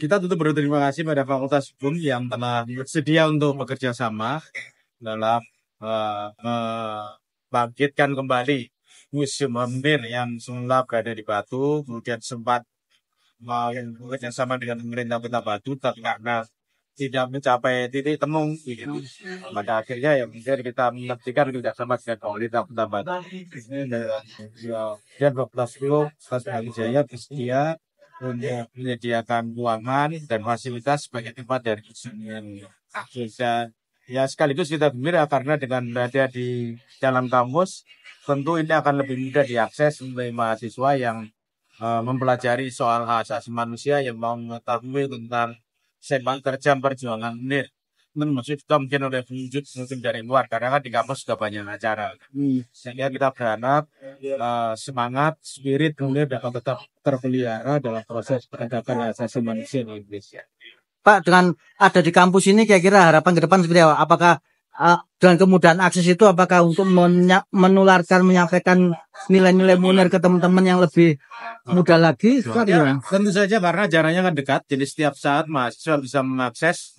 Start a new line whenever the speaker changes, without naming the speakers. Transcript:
Kita tentu berterima kasih pada Fakultas Hukum yang telah bersedia untuk bekerja sama dalam uh, membangkitkan kembali Museum Amir yang semula berada di Batu, kemudian sempat eh, bekerja sama dengan pemerintah Kota Batu, tapi karena tidak mencapai titik temu gitu. Pada akhirnya ya mungkin kita menghentikan tidak sama dengan pemerintah Kota Batu.
Dan 12 eh, kilo, 12 hari jaya, punya
penyediakan ruangan dan fasilitas sebagai tempat dari kesenian Indonesia. Ya, ya sekaligus kita gembira karena dengan berada di dalam kampus, tentu ini akan lebih mudah diakses oleh mahasiswa yang uh, mempelajari soal hak asasi manusia yang mau mengetahui tentang sepak terjang perjuangan UNIR teman-teman masih kita mungkin oleh wujud mungkin dari luar karena kan di kampus sudah banyak acara kan? hmm. sehingga kita berharap uh, semangat spirit kemudian dapat tetap terpelihara dalam proses penegakan asasi
manusia di Indonesia Pak dengan ada di kampus ini kira-kira harapan ke depan seperti apa apakah uh, dengan kemudahan akses itu apakah untuk menularkan menyampaikan nilai-nilai munir ke teman-teman yang lebih muda lagi? Ya, tentu
saja karena jaraknya kan dekat, jadi setiap saat mahasiswa bisa mengakses